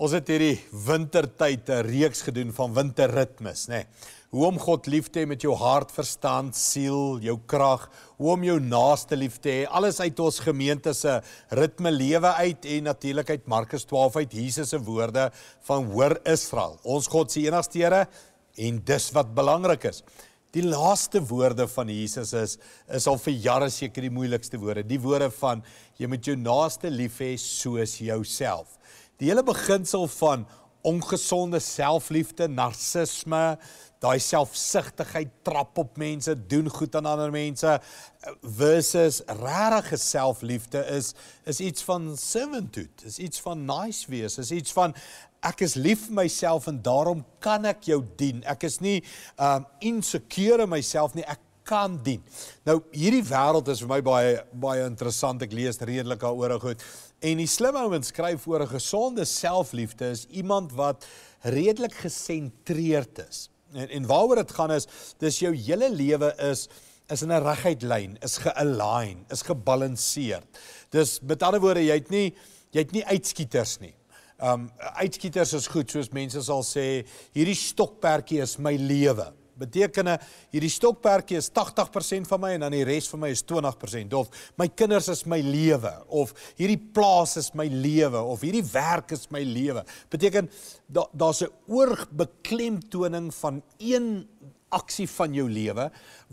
Ons het hierdie wintertyd 'n reeks gedoen van winterritmes, nê. Nee. Hoe om God lief te hê met jou hart, verstand, siel, jou krag, hoe om jou naaste lief te hê, alles uit ons gemeente se ritme lewe uit en natuurlik uit Markus 12 uit Jesus se woorde van hoor Israel. Ons God se enigste Here en dis wat belangrik is. Die laaste woorde van Jesus is is al vir jare seker die moeilikste woorde. Die woorde van jy moet jou naaste lief hê soos jouself die hele beginsel van ongesonde selfliefde, narcisme, daai selfsugtigheid trap op mense, doen goed aan ander mense versus regte selfliefde is is iets van servitude, is iets van nice wees, is iets van ek is lief vir myself en daarom kan ek jou dien. Ek is nie um insecure myself nie. Ek kan dien. Nou hierdie wêreld is vir my baie baie interessant. Ek lees redelik daaroor goed. En die slim ouens skryf oor 'n gesonde selfliefde is iemand wat redelik gesentreerd is. En en waaroor dit gaan is dis jou hele lewe is is in 'n reguit lyn, is gealign, is gebalanseerd. Dis met ander woorde jy't nie jy't nie uitskieters nie. Um uitskieters is goed soos mense sal sê hierdie stokperdjie is my lewe betekenen, hierdie stokperkje is 80% van mij en dan die rest van mij is 20%. Of my kinders is my leven. Of hierdie plaas is my leven. Of hierdie werk is my leven. Beteken, dat is een oorbeklemtoning van één actie van jou leven,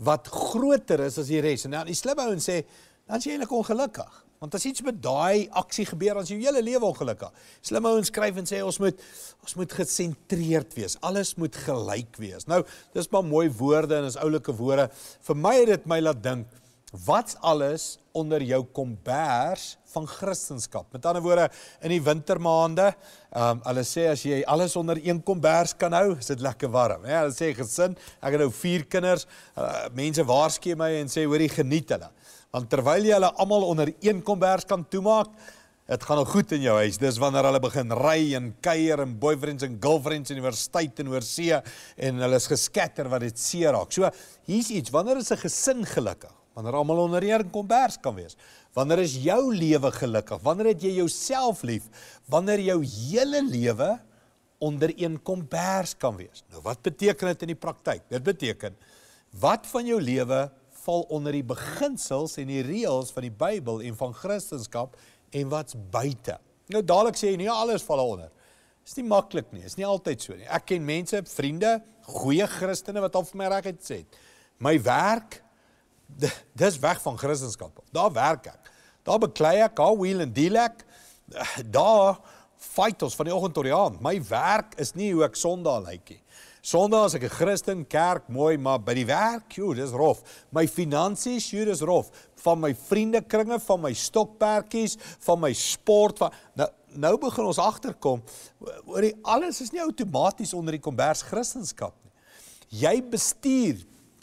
wat groter is als die rest. En die slimme hoon sê, dan is jy eigenlijk ongelukkig. Want as iets met daai aksie gebeur, dan is jou hele lewe ongelukkig. Slim ouens skryf en sê ons moet ons moet gesentreerd wees. Alles moet gelyk wees. Nou, dis maar mooi woorde en is oulike woorde. Vir my het dit my laat dink wat alles onder jou kombers van Christendom. Met ander woorde, in die wintermaande, ehm um, hulle sê as jy alles onder een kombers kan hou, is dit lekker warm, hè? Ja, hulle sê gesin, ek het nou 4 kinders. Uh, mense waarskei my en sê hoor jy geniet hulle want terwyl jy hulle almal onder een kombers kan toemaak, dit gaan nog goed in jou huis. Dis wanneer hulle begin ry en kuier en boyfriends en girlfriends universiteit en oorsee en hulle is geskatter wat dit seer raak. So hier's iets, wanneer is 'n gesin gelukkig? Wanneer almal onder een kombers kan wees. Wanneer is jou lewe gelukkig? Wanneer het jy jouself lief? Wanneer jou hele lewe onder een kombers kan wees. Nou wat beteken dit in die praktyk? Dit beteken wat van jou lewe val onder die beginsels en die reëls van die Bybel en van Christendom en wat's buite. Nou dadelik sê jy nie alles val onder. Dis nie maklik nie, is nie altyd so nie. Ek ken mense, vriende, goeie Christene wat al vir my regtig sê, my werk dis weg van Christendom. Daar werk ek. Daar beklei ek, daar wheel and deal ek. Daar fight ons van die oggend tot die aand. My werk is nie hoe ek Sondag lyk like nie. Sondag as ek 'n Christen kerk mooi, maar by die werk, joe, dis rof. My finansies, joe, dis rof. Van my vriendekringe, van my stokperdjies, van my sport, van nou, nou begin ons agterkom oor die alles is nie outomaties onder die kombers Christendom nie. Jy bestuur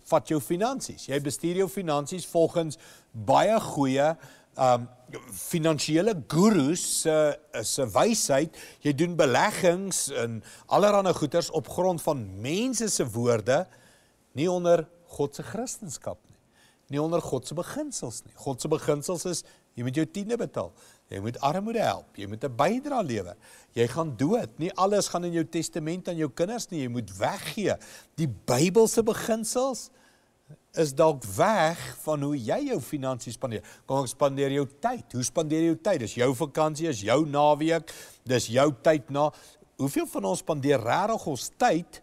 vat jou finansies. Jy bestuur jou finansies volgens baie goeie um finansiële gurus se se wysheid, jy doen beleggings in allerlei goederes op grond van mense se woorde, nie onder God se kristendom nie. Nie onder God se beginsels nie. God se beginsels is jy moet jou tiende betaal. Jy moet armoede help, jy moet 'n bydra lewer. Jy gaan dood. Nie alles gaan in jou testament aan jou kinders nie. Jy moet weggee. Die Bybelse beginsels, is dalk weg van hoe jy jou finansies spandeer. Kom ons spandeer jou tyd. Hoe spandeer jy jou tyd? Dis jou vakansie, is jou naweek, dis jou tyd na. Hoeveel van ons spandeer regtig ons tyd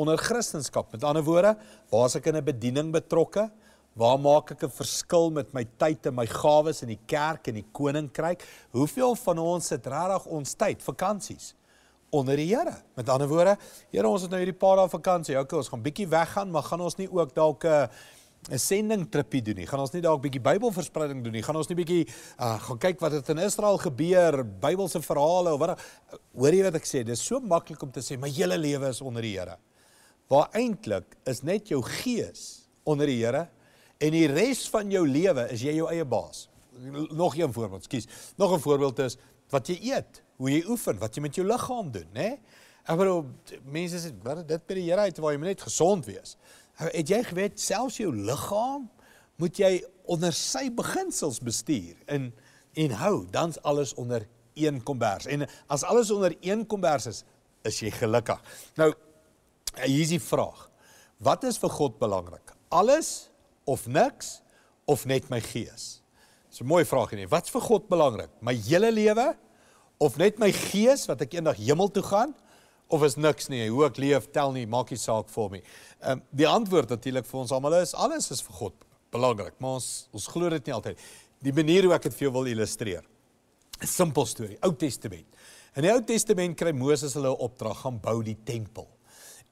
onder Christendom? Met ander woorde, waar is ek in 'n bediening betrokke? Waar maak ek 'n verskil met my tyd en my gawes in die kerk en die koninkryk? Hoeveel van ons sit regtig ons tyd vakansies? onder die Here. Met ander woorde, Here, ons het nou hierdie paar dae vakansie. Okay, ons gaan bietjie weggaan, maar gaan ons nie ook dalk eh, 'n uh, 'n sending tripie doen nie. Gaan ons nie dalk 'n bietjie Bybelverspreiding doen nie. Gaan ons nie bietjie uh, gaan kyk wat het in Israel gebeur, Bybelse verhale of wat. Hoor jy wat ek sê? Dis so maklik om te sê my hele lewe is onder die Here. Waar eintlik is net jou gees onder die Here en die res van jou lewe is jy jou eie baas. Nog een voorbeeld, skus. Nog 'n voorbeeld is wat jy eet hoe jy oefen, wat jy met jou liggaam doen, né? Ek bedoel mense sê wat dit by die Here uit waar jy net gesond wees. Het jy geweet selfs jou liggaam moet jy onder sy beginsels bestuur in en, en hou, dan's alles onder een kombers. En as alles onder een kombers is, is jy gelukkig. Nou hier is die vraag. Wat is vir God belangrik? Alles of niks of net my gees? Dis 'n mooi vraag hierdie. Wat's vir God belangrik? My hele lewe of net my gees wat ek eendag hemel toe gaan of is niks nie. Hoe ek leef tel nie, maak nie saak vir my. Ehm um, die antwoord natuurlik vir ons almal is alles is vir God belangrik, maar ons ons glo dit nie altyd. Die manier hoe ek dit vir jou wil illustreer. 'n Simpel storie, Ou Testament. In die Ou Testament kry Moses hulle 'n opdrag om bou die tempel.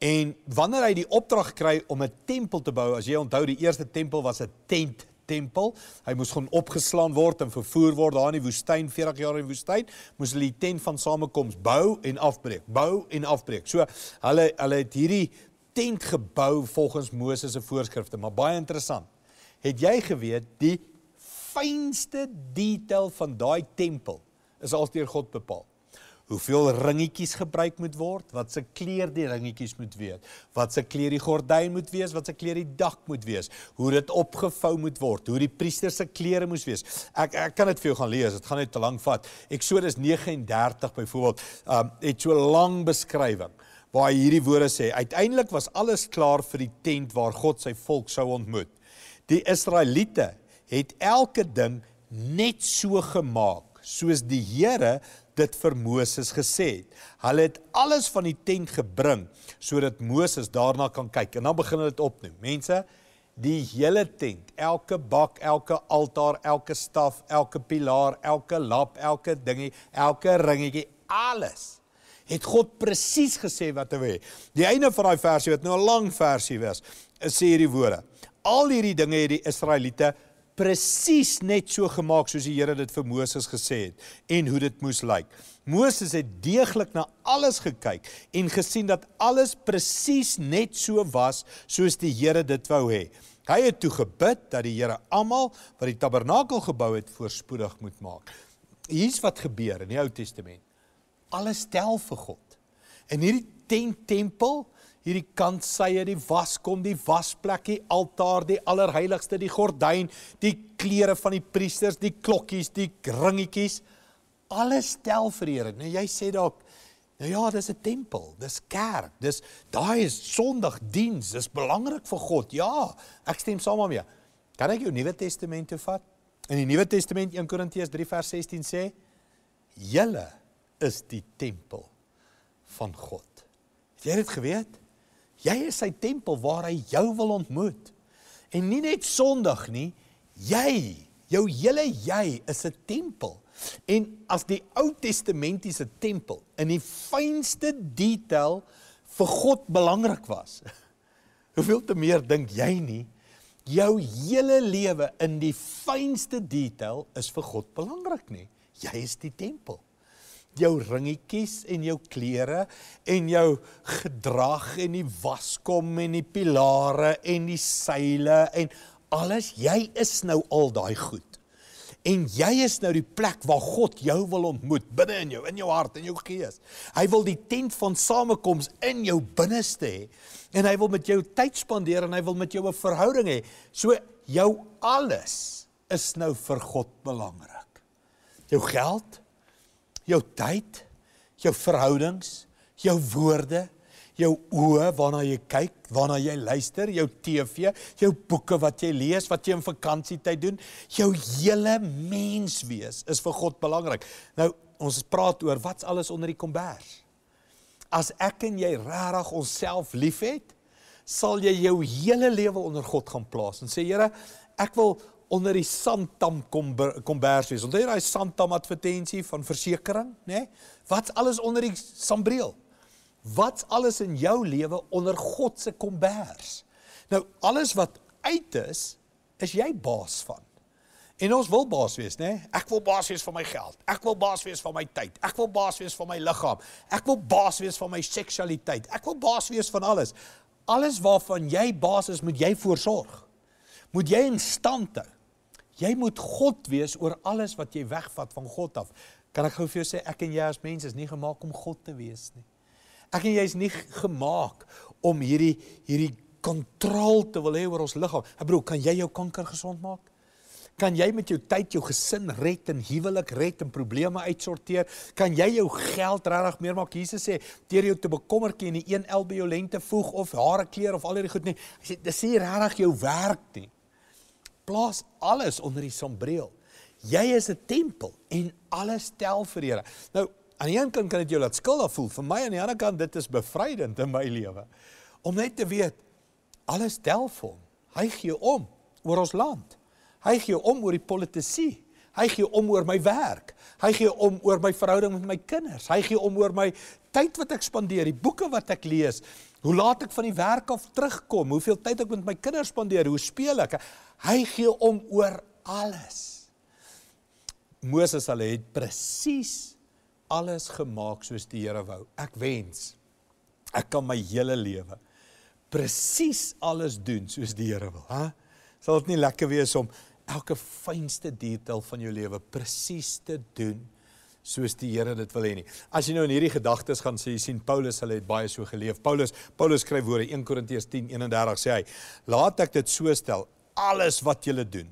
En wanneer hy die opdrag kry om 'n tempel te bou, as jy onthou die eerste tempel was 'n tent tempel. Hy moes gewoon opgeslaan word en vervoer word daar in die woestyn 40 jaar in die woestyn. Moes hulle die tent van samekoms bou en afbreek, bou en afbreek. So hulle hulle het hierdie tent gebou volgens Moses se voorskrifte, maar baie interessant. Het jy geweet die fynste detail van daai tempel is alsteer God bepaal? hoeveel ringetjies gebruik moet word, wat se kleur die ringetjies moet wees, wat se kleur die gordyn moet wees, wat se kleur die dak moet wees, hoe dit opgevou moet word, hoe die priester se klere moet wees. Ek ek kan dit vir jou gaan lees, dit gaan net te lank vat. Eksodus 39 byvoorbeeld, ehm um, het so 'n lang beskrywing waar hierdie woorde sê, uiteindelik was alles klaar vir die tent waar God sy volk sou ontmoet. Die Israeliete het elke ding net so gemaak soos die Here dit vir Moses gesê het. Hulle het alles van die tent gebring sodat Moses daarna kan kyk en dan begin hulle dit opnoem. Mense, die hele tent, elke bak, elke altaar, elke staf, elke pilaar, elke lap, elke dingie, elke ringetjie, alles het God presies gesê wat hy wil. Die einde van daai versie wat nou 'n lang versie was, sê hierdie woorde: Al hierdie dinge het die Israeliete presies net so gemaak soos die Here dit vir Moses gesê het en hoe dit moes lyk. Moses het deeglik na alles gekyk en gesien dat alles presies net so was soos die Here dit wou hê. Hy het toe gebid dat die Here almal wat die tabernakel gebou het voorspoedig moet maak. Hier's wat gebeur in die Ou Testament. Alles tel vir God. En hierdie tent tempel, hierdie kantsye, die waskom, die wasplek, die altaar, die allerheiligste, die gordyn, die klere van die priesters, die klokkies, die ringetjies, alles tel vir die Here. Nou jy sê dalk Nou ja, dis 'n tempel, dis kerk, dis daai is Sondagdiens, dis belangrik vir God. Ja, ek stem saam daarmee. Kan ek jou Nuwe Testament toe vat? In die Nuwe Testament 1 Korintiërs 3 vers 16 sê: "Julle is die tempel van God." Het jy dit geweet? Jy is sy tempel waar hy jou wil ontmoet. En nie net Sondag nie, jy, jou hele jy is 'n tempel. En as die Ou Testamentiese tempel in die fynste detail vir God belangrik was. Hoeveel te meer dink jy nie jou hele lewe in die fynste detail is vir God belangrik nie. Jy is die tempel jou ringetjies en jou klere en jou gedrag en die waskom en die pilare en die seile en alles jy is nou al daai goed En jy is nou die plek waar God jou wil ontmoet binne in jou in jou hart en jou gees. Hy wil die tent van samekoms in jou binneste hê en hy wil met jou tyd spandeer en hy wil met jou 'n verhouding hê. So jou alles is nou vir God belangrik. Jou geld, jou tyd, jou verhoudings, jou woorde, jou oë waarna jy kyk, waarna jy luister, jou TV, jou boeke wat jy lees, wat jy in vakansietyd doen, jou hele menswees is vir God belangrik. Nou ons praat oor wat's alles onder die kombers. As ek en jy regtig onsself liefhet, sal jy jou hele lewe onder God gaan plaas en sê Here, ek wil onder die Santam kombers wees. Onthou daai Santam advertensie van versekerings, nê? Nee? Wat's alles onder die sambreel? Wat's alles in jou lewe onder God se kombers? Nou, alles wat uit is, is jy baas van. En ons wil baas wees, nê? Nee? Ek wil baas wees van my geld. Ek wil baas wees van my tyd. Ek wil baas wees van my liggaam. Ek wil baas wees van my seksualiteit. Ek wil baas wees van alles. Alles waarvan jy baas is, moet jy voorsorg. Moet jy in stand hou. Jy moet God wees oor alles wat jy wegvat van God af. Kan ek gou vir jou sê ek en jy as mense is nie gemaak om God te wees nie. Ek en jy is nie gemaak om hierdie hierdie kontrole te wil hê oor ons liggaam. Ek bedoel, kan jy jou kanker gesond maak? Kan jy met jou tyd jou gesin red en huwelik red en probleme uitsorteer? Kan jy jou geld regtig meer maak? Jesus sê, "Deur jou te bekommer kan jy nie een elbe jou lengte voeg of hare kleur of al hierdie goed nie." Hy sê, "Dis nie regtig jou werk nie." plaas alles onder die sombreel. Jy is 'n tempel en alles tel vir Here. Nou, aan die een kant kan dit jou laat skuldig voel. Vir my aan die ander kant dit is bevrydend in my lewe om net te weet alles tel vir hom. Hy gee om oor ons land. Hy gee om oor die politisie. Hy gee om oor my werk. Hy gee om oor my verhouding met my kinders. Hy gee om oor my tyd wat ek spandeer, die boeke wat ek lees, Hoe laat ek van die werk af terugkom? Hoeveel tyd ek met my kinders spandeer? Hoe speel ek? Hy gee om oor alles. Moses al het presies alles gemaak soos die Here wou. Ek wens ek kan my hele lewe presies alles doen soos die Here wil, hè? He? Sal dit nie lekker wees om elke fynste detail van jou lewe presies te doen? soos die Here dit wil hê nie. As jy nou in hierdie gedagtes gaan sê, sien Paulus, hy het baie so geleef. Paulus, Paulus skryf woorde 1 Korintiërs 10:31 sê hy, "Laat ek dit so stel, alles wat julle doen,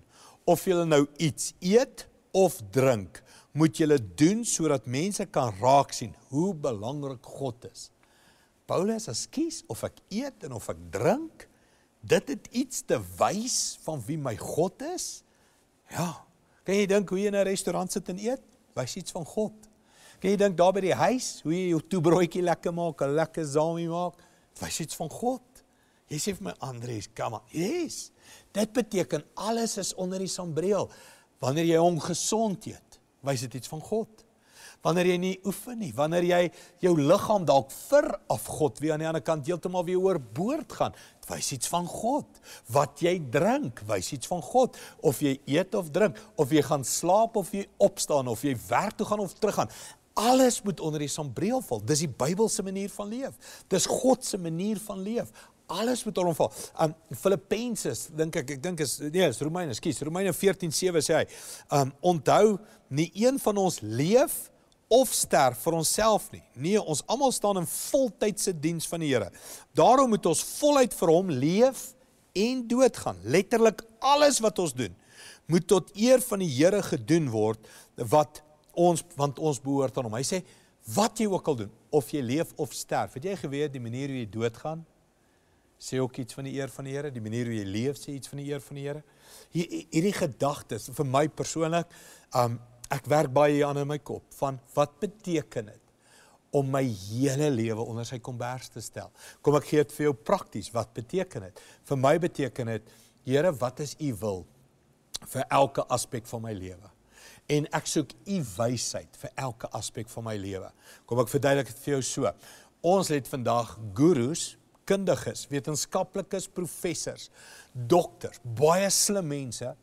of julle nou iets eet of drink, moet julle doen sodat mense kan raak sien hoe belangrik God is." Paulus, as kies of ek eet en of ek drink, dit het iets te wys van wie my God is. Ja. Kan jy dink hoe jy in 'n restaurant sit en eet? wys iets van God. Kan jy dink daar by die huis hoe jy jou toebroodjie lekker maak, 'n lekker zami maak? Wys iets van God. Jy sê vir my Andreus, kom aan. Yes. Dit beteken alles is onder die sambreel. Wanneer jy hom gesond eet, wys dit iets van God wanneer jy nie oefen nie, wanneer jy jou liggaam dalk vir af God wie aan die ander kant heeltemal weer oorboord gaan, wys iets van God. Wat jy drink, wys iets van God. Of jy eet of drink, of jy gaan slaap of jy opstaan of jy werk toe gaan of terug gaan, alles moet onder die sambreel val. Dis die Bybelse manier van leef. Dis God se manier van leef. Alles moet hom val. Um Filippense, dink ek, ek dink is nee, is Romeine, skus, Romeine 14:7 sê hy, um onthou nie een van ons leef of sterf vir onsself nie. Nee, ons almal staan in voltydse diens van die Here. Daarom moet ons voluit vir hom leef en doodgaan. Letterlik alles wat ons doen moet tot eer van die Here gedoen word wat ons want ons behoort aan hom. Hy sê wat jy ook al doen, of jy leef of sterf, het jy geweet die manier hoe jy doodgaan sê ook iets van die eer van die Here, die manier hoe jy leef sê iets van die eer van die Here. Hierdie gedagtes vir my persoonlik um Ek werk baie hier aan in my kop van wat beteken dit om my hele lewe onder sy kombers te stel. Kom ek gee dit vir jou prakties, wat beteken dit? Vir my beteken dit, Here, wat is u wil vir elke aspek van my lewe? En ek soek u wysheid vir elke aspek van my lewe. Kom ek verduidelik dit vir jou so. Ons het vandag gurus wiskundiges, wetenskaplikes, professors, dokters, baie slim mense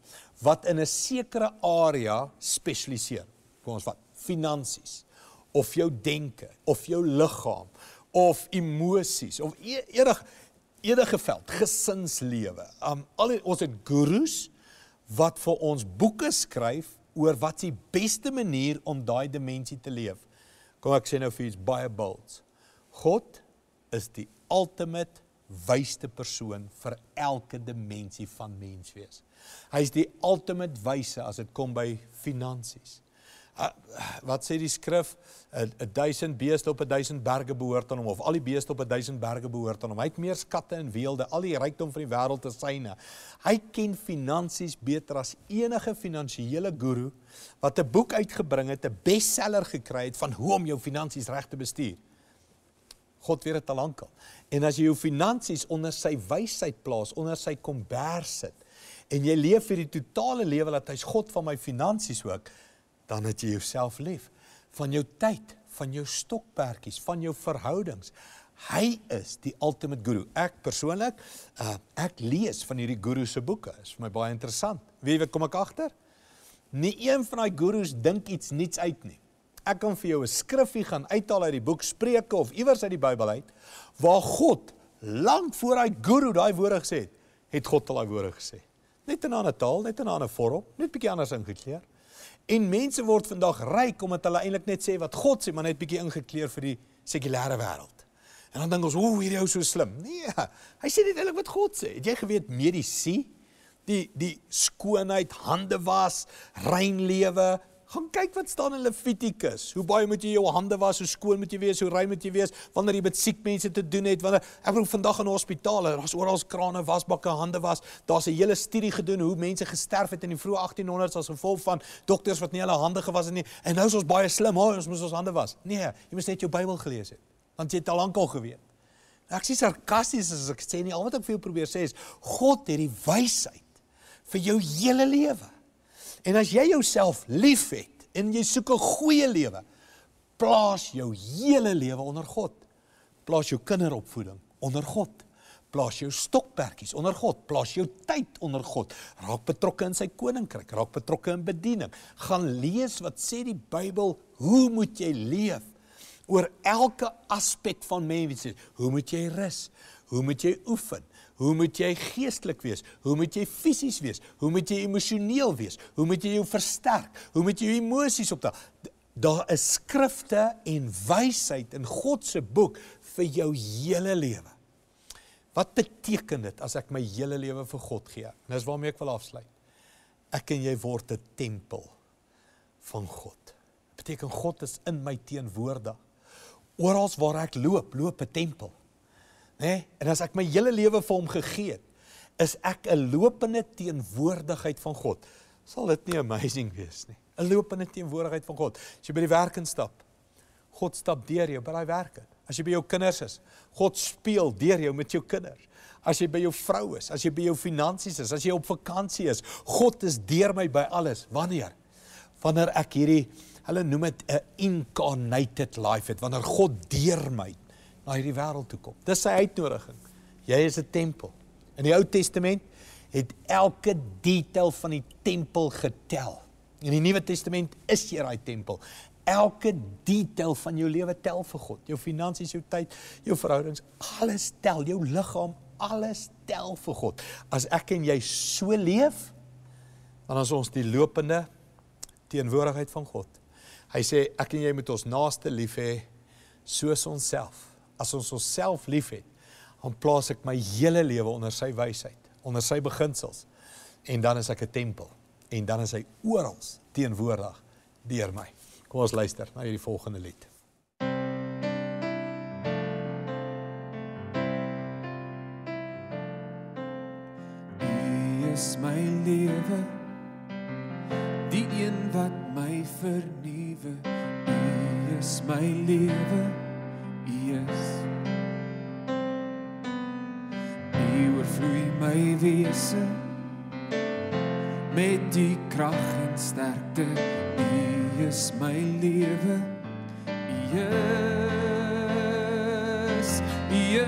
wat in 'n sekere area spesialiseer. Kom ons vat finansies of jou denke of jou liggaam of emosies of enig enige veld, gesinslewe. Um al die, ons het gurus wat vir ons boeke skryf oor wat die beste manier om daai dimensie te leef. Kom ek sê nou vir iets baie bulds. God is die ultimate wysste persoon vir elke dimensie van menswees. Hy is die ultimate wyse as dit kom by finansies. Uh, wat sê die skrif 'n 1000 beeste op 1000 berge behoort aan hom of al die beeste op 1000 berge behoort aan hom hy het meer skatte en weelde al die rykdom van die wêreld te syne hy ken finansies beter as enige finansiële guru wat 'n boek uitgebring het 'n bestseller gekry het van hoe om jou finansies reg te bestuur God weet dit al lank al. En as jy jou finansies onder sy wysheid plaas, onder sy kombers sit en jy leef vir die totale lewe dat hy's God van my finansies ook, dan het jy jouself lief. Van jou tyd, van jou stokperdjies, van jou verhoudings. Hy is die ultimate guru. Ek persoonlik, uh, ek lees van hierdie guru se boeke. Dit is vir my baie interessant. Wie weet kom ek agter? Nie een van daai gurus dink iets niets uit nie ek kan vir jou 'n skriffie gaan uithaal uit die boek Spreuke of iewers uit die Bybel uit waar God lank voor hy guru daai woorde gesê het, het God al daai woorde gesê. Net in 'n ander taal, net in 'n ander vorm, net bietjie anders ingekleer. En mense word vandag ryk omdat hulle eintlik net sê wat God sê, maar net bietjie ingekleer vir die sekulêre wêreld. En dan dink ons, "Ooh, hierdie ou so slim." Nee, hy sê net eintlik wat God sê. Het jy geweet medisy die die skoonheid, hande was, rein lewe, gaan kyk wat staan in Levitikus. Hoe baie moet jy jou hande was, hoe skoon moet jy wees, hoe rein moet jy wees wanneer jy met siek mense te doen het, wanneer ek bedoel vandag in hospitale, daar's oral krane, wasbakke, hande was. Daar's 'n hele studie gedoen hoe mense gesterf het in die vroeë 1800s as gevolg van dokters wat nie hulle hande gewas het nie. En nou is ons baie slim, hoor, ons moet ons hande was. Nee, jy moet net jou Bybel gelees het, want jy het al lank al geweet. Ek sê sarkasties as ek sê nie, al wat ek vir jou probeer sê is God het die wysheid vir jou hele lewe. En as jy jouself liefhet en jy soek 'n goeie lewe, plaas jou hele lewe onder God. Plaas jou kinderopvoeding onder God plaas jou stokperdjies onder God, plaas jou tyd onder God, raak betrokke in sy koninkryk, raak betrokke in bediening. Gaan lees wat sê die Bybel, hoe moet jy leef? Oor elke aspek van mens wees. Hoe moet jy rus? Hoe moet jy oefen? Hoe moet jy geestelik wees? Hoe moet jy fisies wees? Hoe moet jy emosioneel wees? Hoe moet jy jou versterk? Hoe moet jy jou emosies opda? Daar is skrifte en wysheid in God se boek vir jou hele lewe. Wat beteken dit as ek my hele lewe vir God gee? En dis waarmee ek wil afsluit. Ek en jy word 'n tempel van God. Dit beteken God is in my teenwoorde. Orals waar ek loop, loop 'n tempel. Né? En as ek my hele lewe vir hom gegee het, is ek 'n lopende teenwoordigheid van God. Sal dit nie amazing wees nie? 'n Lopende teenwoordigheid van God. As jy by die werk instap, God stap deur jou by daai werk. As jy by jou kinders is, God speel deur jou met jou kinders. As jy by jou vrou is, as jy by jou finansies is, as jy op vakansie is, God is deur my by alles. Wanneer? Wanneer ek hierdie hulle noem dit 'n incarnated life het, wanneer God deur my na hierdie wêreld toe kom. Dis sy uitnodiging. Jy is 'n tempel. In die Ou Testament het elke detail van die tempel getel. In die Nuwe Testament is jy daai tempel. Elke detail van jou lewe tel vir God. Jou finansies, jou tyd, jou verhoudings, alles tel. Jou liggaam, alles tel vir God. As ek en jy so leef, dan is ons die lopende teenwoordigheid van God. Hy sê ek en jy moet ons naaste lief hê soos onsself as ons onsself liefhet, dan plaas ek my hele lewe onder sy wysheid, onder sy beginsels. En dan is ek 'n tempel en dan is hy oral teenwoordig deur my. Kom ons luister na hierdie volgende lied. U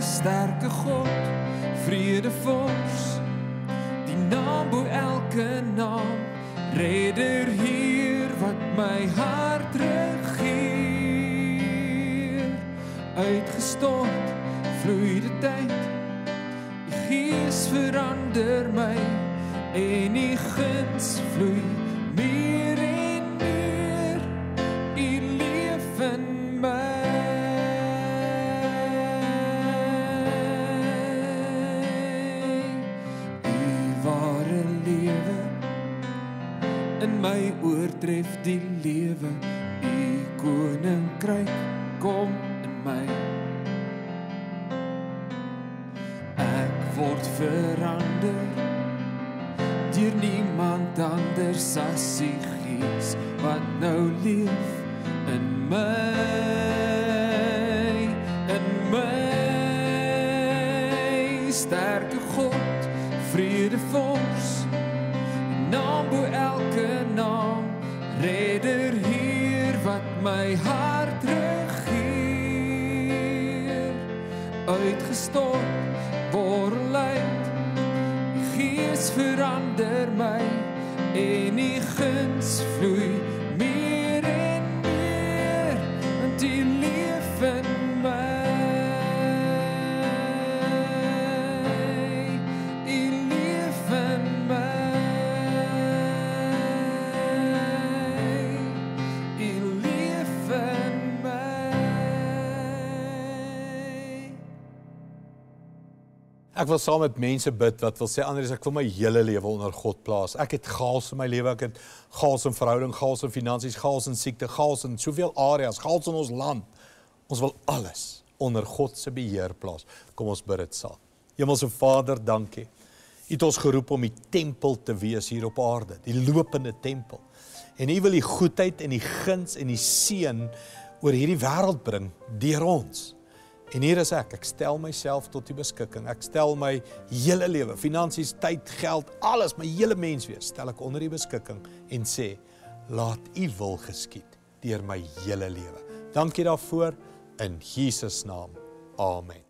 sterke God, vrede vors. Die naam bo elke naam, redder hier wat my hart regeer. Uitgestort vloei die tyd. Die gees verander my en die guns vloei in my oortref die lewe u koninkryk kom in my ek word verander deur niemand anders as u gees wat nou leef in my in my sterke god vrede vir ons naam bo elke naam, Redder hier wat my hart regeer. Uitgestort word luid, Gees verander my, en die guns vloeit, Ek wil saam met mense bid wat wil sê anders ek wil my hele lewe onder God plaas. Ek het gaas in my lewe, ek het gaas in verhouding, gaas in finansies, gaas in siekte, gaas in soveel areas, gaas in ons land. Ons wil alles onder God se beheer plaas. Kom ons bid dit saam. Hemelse Vader, dankie. U het ons geroep om die tempel te wees hier op aarde, die lopende tempel. En u wil die goedheid en die guns en die seën oor hierdie wêreld bring deur ons. En hier is ek. Ek stel myself tot u beskikking. Ek stel my hele lewe, finansies, tyd, geld, alles, my hele menswees stel ek onder u beskikking en sê: Laat u wil geskied deur my hele lewe. Dankie daarvoor in Jesus naam. Amen.